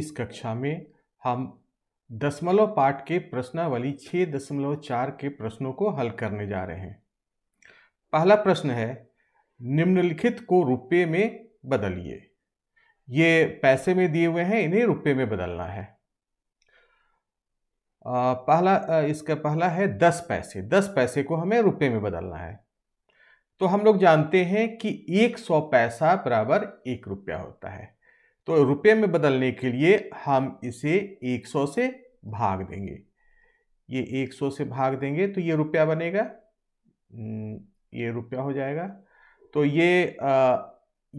इस कक्षा में हम दशमलव पाठ के प्रश्नावली छः दशमलव चार के प्रश्नों को हल करने जा रहे हैं पहला प्रश्न है निम्नलिखित को रुपये में बदलिए ये पैसे में दिए हुए हैं इन्हें रुपये में बदलना है आ, पहला आ, इसका पहला है दस पैसे दस पैसे को हमें रुपये में बदलना है तो हम लोग जानते हैं कि एक सौ पैसा बराबर एक रुपया होता है तो रुपये में बदलने के लिए हम इसे 100 से भाग देंगे ये 100 से भाग देंगे तो ये रुपया बनेगा हम्म, ये रुपया हो जाएगा तो ये आ,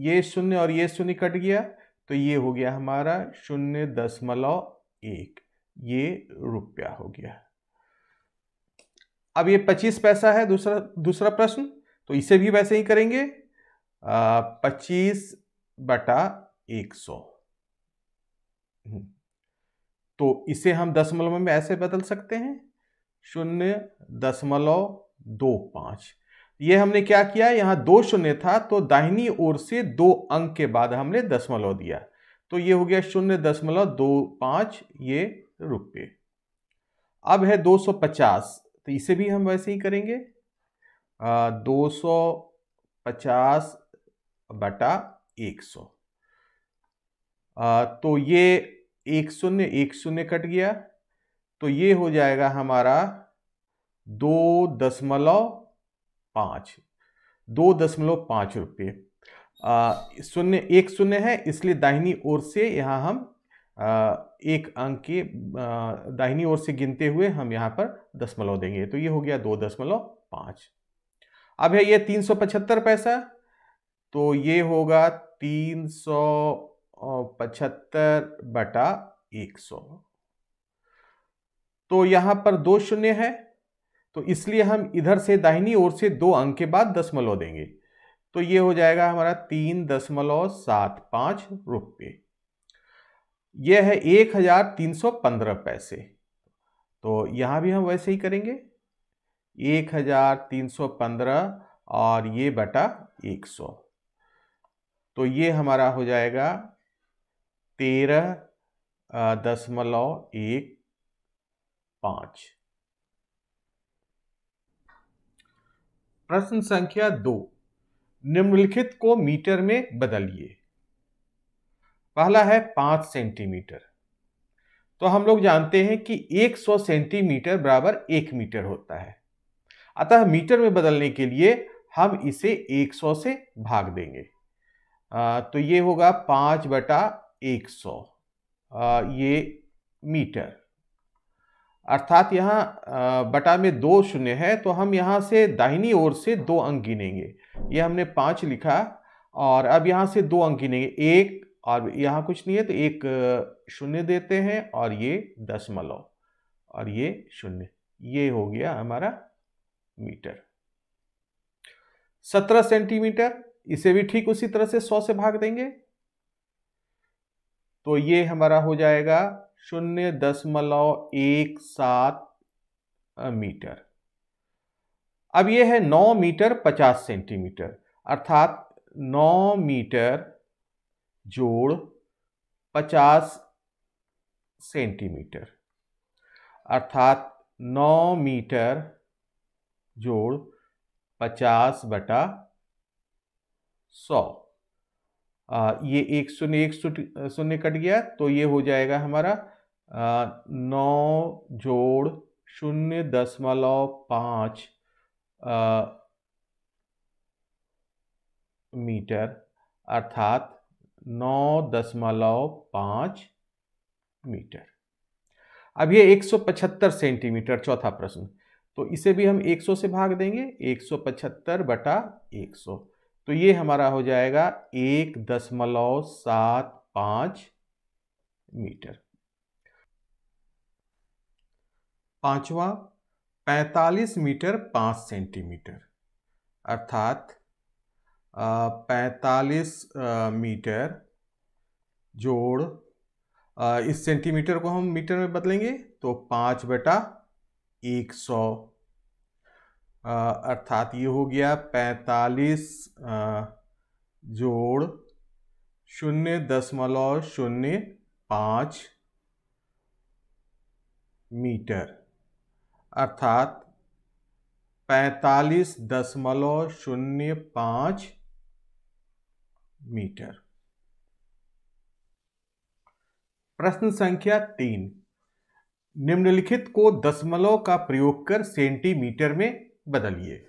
ये शून्य और ये शून्य कट गया तो ये हो गया हमारा शून्य दशमलव एक ये रुपया हो गया अब ये पच्चीस पैसा है दूसरा दूसरा प्रश्न तो इसे भी वैसे ही करेंगे पच्चीस बटा एक सौ हम्म। तो इसे हम दशमलव में ऐसे बदल सकते हैं शून्य दशमलव दो पांच ये हमने क्या किया यहां दो शून्य था तो दाहिनी ओर से दो अंक के बाद हमने दशमलव दिया तो ये हो गया शून्य दशमलव दो पांच ये रुपये अब है 250 तो इसे भी हम वैसे ही करेंगे दो सौ पचास बटा एक सौ तो ये एक शून्य एक शून्य कट गया तो ये हो जाएगा हमारा दो दशमलव पाँच दो दशमलव पाँच रुपये शून्य एक शून्य है इसलिए दाहिनी ओर से यहाँ हम आ, एक अंक के दाहिनी ओर से गिनते हुए हम यहाँ पर दशमलव देंगे तो ये हो गया दो दशमलव पाँच अब है ये तीन सौ पचहत्तर पैसा तो ये होगा तीन सौ पचहत्तर बटा एक सौ तो यहां पर दो शून्य है तो इसलिए हम इधर से दाहिनी ओर से दो अंक के बाद दशमलव देंगे तो ये हो जाएगा हमारा तीन दशमलव सात पांच रुपये यह है एक हजार तीन सौ पंद्रह पैसे तो यहां भी हम वैसे ही करेंगे एक हजार तीन सौ पंद्रह और ये बटा एक सौ तो ये हमारा हो जाएगा तेरह दशमलव एक पांच प्रश्न संख्या दो निम्नलिखित को मीटर में बदलिए पहला है पांच सेंटीमीटर तो हम लोग जानते हैं कि एक सौ सेंटीमीटर बराबर एक मीटर होता है अतः मीटर में बदलने के लिए हम इसे एक सौ से भाग देंगे आ, तो ये होगा पांच बटा एक सौ ये मीटर अर्थात यहाँ बटा में दो शून्य है तो हम यहाँ से दाहिनी ओर से दो अंक गिनेंगे ये हमने पाँच लिखा और अब यहाँ से दो अंक गिनेंगे एक और यहाँ कुछ नहीं है तो एक शून्य देते हैं और ये दशमलव और ये शून्य ये हो गया हमारा मीटर सत्रह सेंटीमीटर इसे भी ठीक उसी तरह से सौ से भाग देंगे तो ये हमारा हो जाएगा शून्य दशमलव एक सात मीटर अब ये है नौ मीटर पचास सेंटीमीटर अर्थात नौ मीटर जोड़ पचास सेंटीमीटर अर्थात नौ मीटर जोड़ पचास बटा सौ आ, ये एक शून्य एक शून्य कट गया तो ये हो जाएगा हमारा आ, नौ जोड़ शून्य दशमलव पाँच मीटर अर्थात नौ दशमलव पाँच मीटर अब ये पचहत्तर सेंटीमीटर चौथा प्रश्न तो इसे भी हम एक सौ से भाग देंगे एक सौ पचहत्तर बटा एक सौ तो ये हमारा हो जाएगा एक दशमलव सात पांच मीटर पांचवा पैतालीस मीटर पांच सेंटीमीटर अर्थात पैतालीस मीटर जोड़ इस सेंटीमीटर को हम मीटर में बदलेंगे तो पांच बटा एक सौ अर्थात ये हो गया पैंतालीस जोड़ शून्य दशमलव शून्य पाँच मीटर अर्थात पैंतालीस दशमलव शून्य पाँच मीटर प्रश्न संख्या तीन निम्नलिखित को दशमलव का प्रयोग कर सेंटीमीटर में बदलिए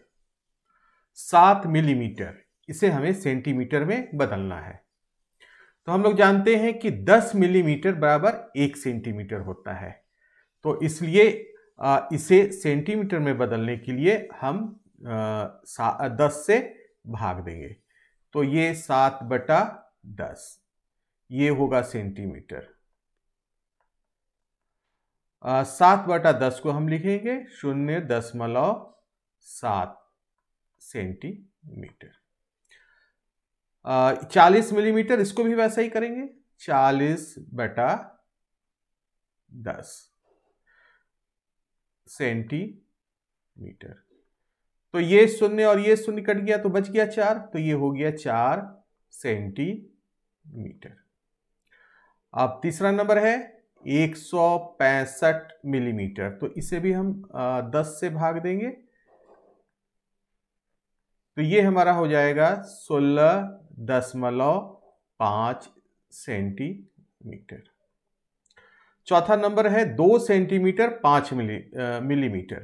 सात मिलीमीटर इसे हमें सेंटीमीटर में बदलना है तो हम लोग जानते हैं कि 10 मिलीमीटर बराबर एक सेंटीमीटर होता है तो इसलिए इसे सेंटीमीटर में बदलने के लिए हम दस से भाग देंगे तो ये सात बटा दस ये होगा सेंटीमीटर सात बटा दस को हम लिखेंगे शून्य दशमलव सात सेंटीमीटर चालीस मिलीमीटर इसको भी वैसा ही करेंगे चालीस बटा दस सेंटीमीटर तो ये शून्य और ये शून्य कट गया तो बच गया चार तो ये हो गया चार सेंटीमीटर अब तीसरा नंबर है एक सौ पैंसठ मिलीमीटर तो इसे भी हम दस से भाग देंगे तो ये हमारा हो जाएगा सोलह दशमलव पांच सेंटीमीटर चौथा नंबर है दो सेंटीमीटर पांच मिली मिलीमीटर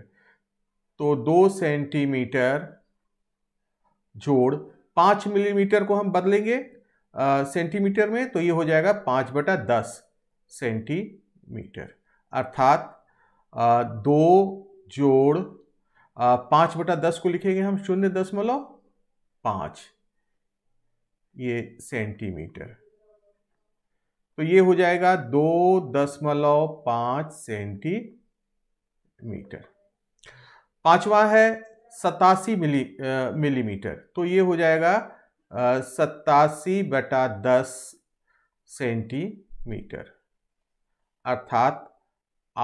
तो दो सेंटीमीटर जोड़ पांच मिलीमीटर को हम बदलेंगे सेंटीमीटर में तो ये हो जाएगा पांच बटा दस सेंटीमीटर अर्थात दो जोड़ पांच बटा दस को लिखेंगे हम शून्य दशमलव पांच ये सेंटीमीटर तो ये हो जाएगा दो दशमलव पांच सेंटीमीटर पांचवा है सतासी मिली आ, मिलीमीटर तो ये हो जाएगा सतासी बटा दस सेंटीमीटर अर्थात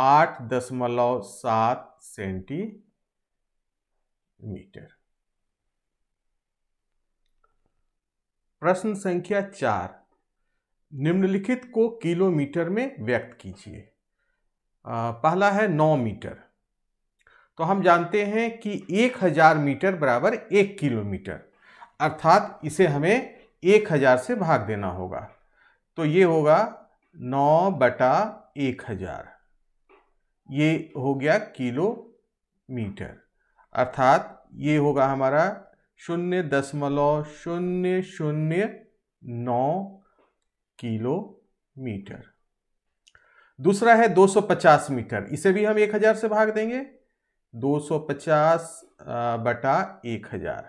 आठ दशमलव सात सेंटीमीटर मीटर प्रश्न संख्या चार निम्नलिखित को किलोमीटर में व्यक्त कीजिए पहला है नौ मीटर तो हम जानते हैं कि एक हजार मीटर बराबर एक किलोमीटर अर्थात इसे हमें एक हजार से भाग देना होगा तो ये होगा नौ बटा एक हजार ये हो गया किलोमीटर अर्थात ये होगा हमारा शून्य दशमलव शून्य शून्य नौ किलोमीटर दूसरा है 250 मीटर इसे भी हम 1000 से भाग देंगे 250 बटा 1000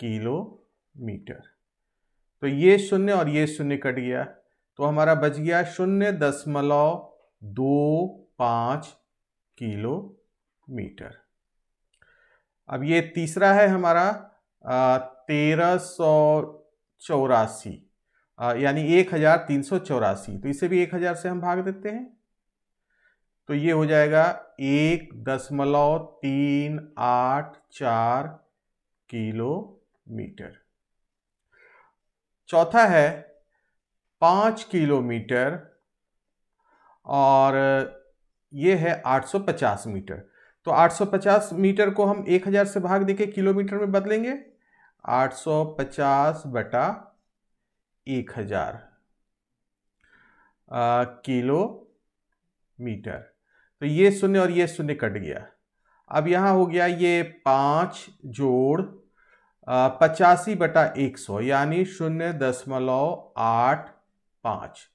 किलोमीटर तो ये शून्य और ये शून्य कट गया तो हमारा बच गया शून्य दशमलव दो किलो किलोमीटर अब ये तीसरा है हमारा तेरह सौ चौरासी यानी एक हज़ार तीन सौ चौरासी तो इसे भी एक हज़ार से हम भाग देते हैं तो ये हो जाएगा एक दशमलव तीन आठ चार किलोमीटर चौथा है पाँच किलोमीटर और ये है आठ सौ पचास मीटर तो 850 मीटर को हम 1000 से भाग देके किलोमीटर में बदलेंगे 850 बटा 1000 किलो मीटर तो ये शून्य और ये शून्य कट गया अब यहां हो गया ये पांच जोड़ पचासी बटा एक सौ यानी शून्य दशमलव आठ पांच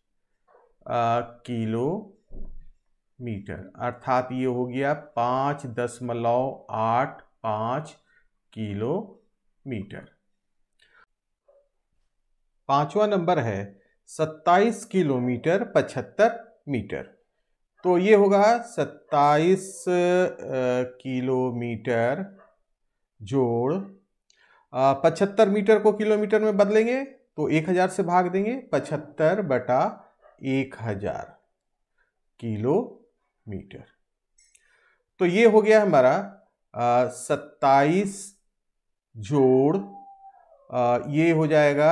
किलो मीटर अर्थात ये हो गया पाँच दशमलव आठ पाँच किलोमीटर पांचवा नंबर है सत्ताईस किलोमीटर पचहत्तर मीटर तो ये होगा सत्ताईस किलोमीटर जोड़ पचहत्तर मीटर को किलोमीटर में बदलेंगे तो एक हजार से भाग देंगे पचहत्तर बटा एक हजार किलो मीटर तो ये हो गया हमारा सत्ताईस जोड़ आ, ये हो जाएगा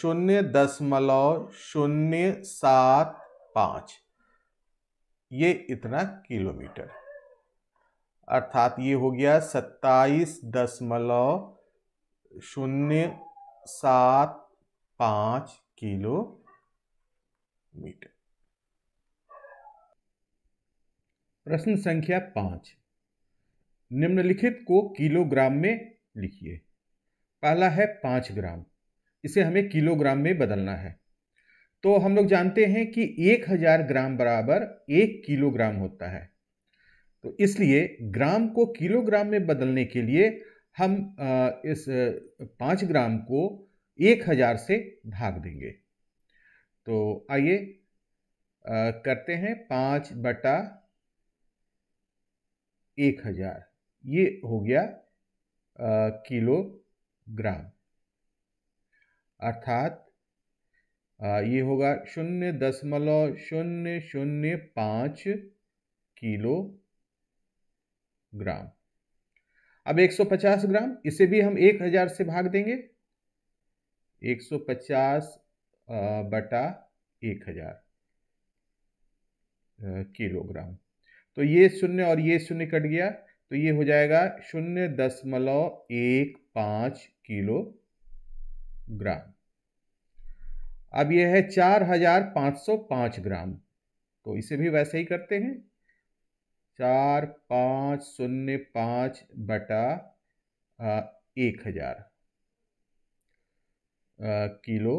शून्य दशमलव शून्य सात पाँच ये इतना किलोमीटर अर्थात ये हो गया सत्ताईस दशमलव शून्य सात पाँच किलोमीटर प्रश्न संख्या पांच निम्नलिखित को किलोग्राम में लिखिए पहला है पांच ग्राम इसे हमें किलोग्राम में बदलना है तो हम लोग जानते हैं कि एक हजार ग्राम बराबर एक किलोग्राम होता है तो इसलिए ग्राम को किलोग्राम में बदलने के लिए हम इस पांच ग्राम को एक हजार से भाग देंगे तो आइए करते हैं पांच बटा एक हज़ार ये हो गया किलोग्राम अर्थात ये होगा शून्य दशमलव शून्य शून्य पाँच किलो ग्राम अब 150 ग्राम इसे भी हम 1000 से भाग देंगे 150 बटा 1000 किलोग्राम तो ये शून्य और ये शून्य कट गया तो ये हो जाएगा शून्य दशमलव एक पांच किलो ग्राम अब यह है चार हजार पांच सौ पांच ग्राम तो इसे भी वैसे ही करते हैं चार पांच शून्य पांच बटा एक हजार किलो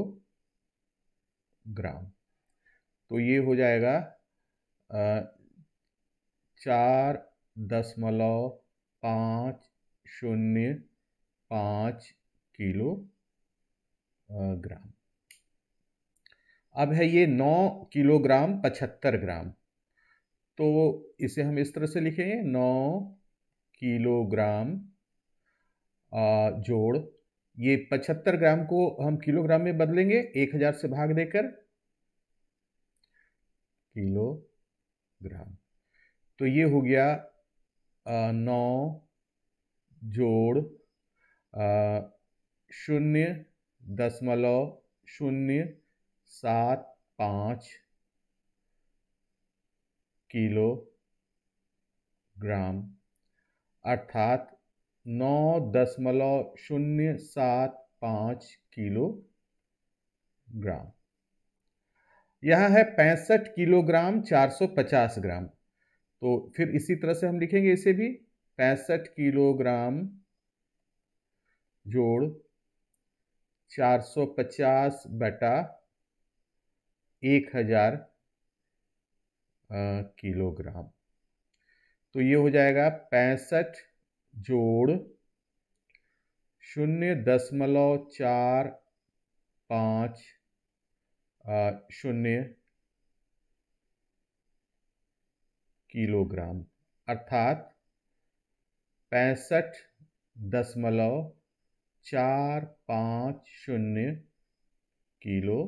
ग्राम तो ये हो जाएगा चार दशमलव पाँच शून्य पाँच किलो ग्राम अब है ये नौ किलोग्राम पचहत्तर ग्राम तो इसे हम इस तरह से लिखेंगे नौ किलोग्राम जोड़ ये पचहत्तर ग्राम को हम किलोग्राम में बदलेंगे एक हजार से भाग देकर किलोग्राम तो ये हो गया नौ जोड़ शून्य दशमलव शून्य सात पाँच किलो ग्राम अर्थात नौ दशमलव शून्य सात पाँच किलो ग्राम यह है पैंसठ किलोग्राम चार सौ पचास ग्राम तो फिर इसी तरह से हम लिखेंगे इसे भी पैंसठ किलोग्राम जोड़ 450 बटा 1000 किलोग्राम तो ये हो जाएगा पैंसठ जोड़ शून्य दशमलव चार पाँच शून्य किलोग्राम अर्थात पैंसठ दशमलव चार पाँच शून्य किलो